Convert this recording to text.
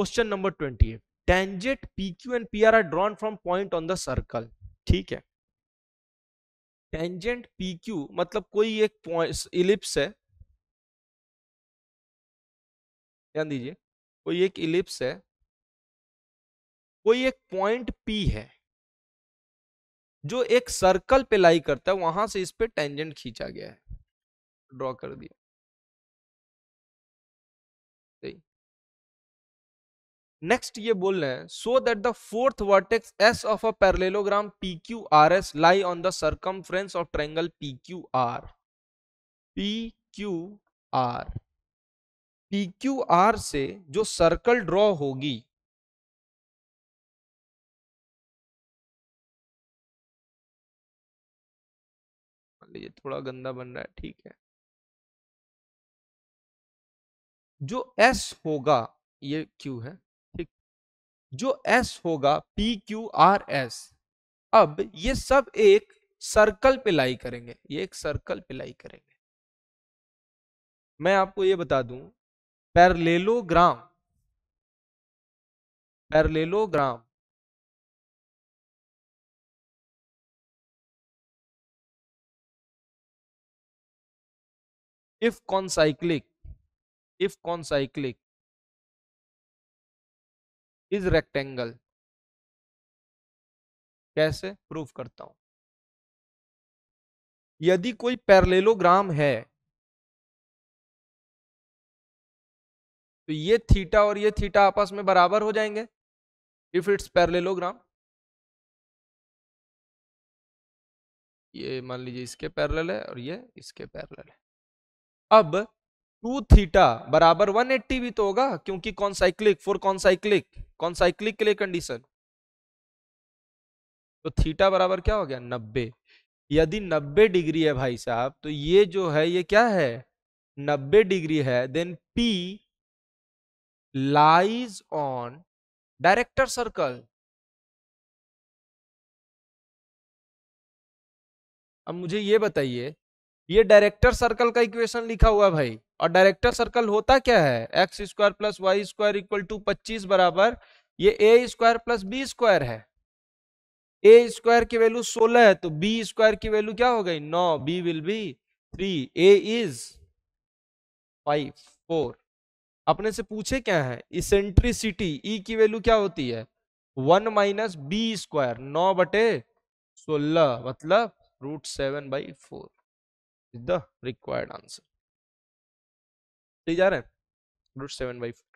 question number twenty eight tangent P Q and P R are drawn from point on the circle ठीक है tangent P Q मतलब कोई एक ellipse है ध्यान दीजिए कोई एक इलिप्स है कोई एक पॉइंट पी है जो एक सर्कल पे लाई करता है वहां से इस पे टेंजेंट खींचा गया है ड्रॉ कर दिया सही नेक्स्ट ये बोल रहे हैं so that the fourth vertex S of a parallelogram P Q R S lie on the circumference of triangle P Q R P Q R P Q R से जो circle draw होगी ये थोड़ा गंदा बन रहा है ठीक है जो एस होगा ये क्यू है जो एस होगा पी क्यू आर एस अब ये सब एक सर्कल पे लाई करेंगे ये एक सर्कल पे लाई करेंगे मैं आपको ये बता दूं parallelogram parallelogram if cyclic if concyclic is rectangle कैसे प्रूव करता हूं यदि कोई पैरलेलोग्राम है तो ये थीटा और ये थीटा आपस में बराबर हो जाएंगे इफ इट्स पैरलेलोग्राम ये मान लीजिए इसके पैरेलल है और ये इसके पैरेलल है अब टू थीटा बराबर 180 भी तो होगा क्योंकि फोर कौन कॉन्साइक्लिक कौन साइक्लिक के लिए कंडीशन तो थीटा बराबर क्या हो गया नब्बे यदि नब्बे डिग्री है भाई साहब तो ये जो है ये क्या है नब्बे डिग्री है then P lies on director circle अब मुझे ये बताइए ये डायरेक्टर सर्कल का इक्वेशन लिखा हुआ भाई और डायरेक्टर सर्कल होता क्या है x square plus y square equal to पच्चीस बराबर ये a square plus b square है ए स्क्वायर की वैल्यू सोलह है तो बी स्क्वायर की वैल्यू क्या हो गई नौ b will be three a is five four अपने से पूछे क्या है इसेंट्रिसिटी ई e की वैल्यू क्या होती है वन माइनस बी स्क्वायर नौ बटे सोलह मतलब root seven by four is the required answer ले जा रहे हैं रूट सेवन बाई